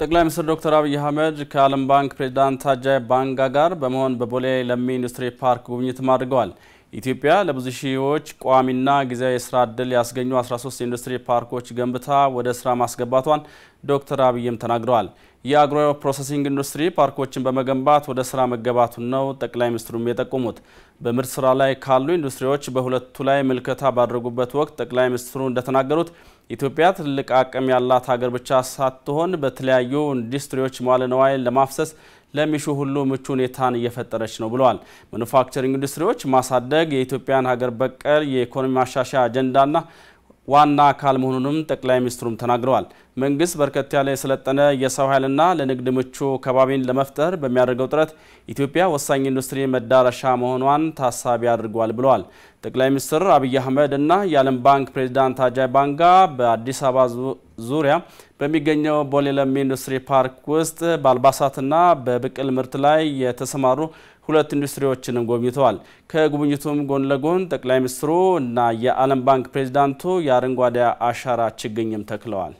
ጠቅላይ ሚኒስትር ዶክተር አብይ አህመድ ከዓለም ባንክ ፕሬዚዳንት ታጃይ ባንጋ ጋር በመሆን በቦሌ ለሚ ኢንዱስትሪ ፓርክ ጉብኝትም አድርገዋል። ኢትዮጵያ ለብዙ ሺዎች ቋሚና ጊዜያዊ የስራ እድል ያስገኙ 13 የኢንዱስትሪ ፓርኮች ገንብታ ወደ ስራ ማስገባቷን ዶክተር አብይም ተናግረዋል። የአግሮ ፕሮሰሲንግ ኢንዱስትሪ ፓርኮችን በመገንባት ወደ ስራ መገባቱን ነው ጠቅላይ ሚኒስትሩም የጠቆሙት። በምርት ስራ ላይ ካሉ ኢንዱስትሪዎች በሁለቱ ላይ ምልከታ ባደረጉበት ወቅት ጠቅላይ ሚኒስትሩ እንደተናገሩት ኢትዮጵያ ትልቅ አቅም ያላት ሀገር ብቻ ሳትሆን በተለያዩ ኢንዱስትሪዎች መዋለ ነዋይ ለማፍሰስ ለሚሹ ሁሉ ምቹ ሁኔታን እየፈጠረች ነው ብለዋል። ማኑፋክቸሪንግ ኢንዱስትሪዎች ማሳደግ የኢትዮጵያን ሀገር በቀል የኢኮኖሚ ማሻሻያ አጀንዳና ዋና አካል መሆኑንም ጠቅላይ ሚኒስትሩም ተናግረዋል። መንግስት በርከት ያለ የሰለጠነ የሰው ኃይልና ለንግድ ምቹ ከባቢን ለመፍጠር በሚያደርገው ጥረት ኢትዮጵያ ወሳኝ ኢንዱስትሪ መዳረሻ መሆኗን ታሳቢ አድርጓል ብለዋል። ጠቅላይ ሚኒስትር አብይ አህመድ እና የዓለም ባንክ ፕሬዚዳንት አጃይ ባንጋ በአዲስ አበባ ዙሪያ በሚገኘው ቦሌለም ኢንዱስትሪ ፓርክ ውስጥ በአልባሳትና በብቅል ምርት ላይ የተሰማሩ ሁለት ኢንዱስትሪዎችንም ጎብኝተዋል። ከጉብኝቱም ጎን ለጎን ጠቅላይ ሚኒስትሩ እና የዓለም ባንክ ፕሬዚዳንቱ የአረንጓዴ አሻራ ችግኝም ተክለዋል።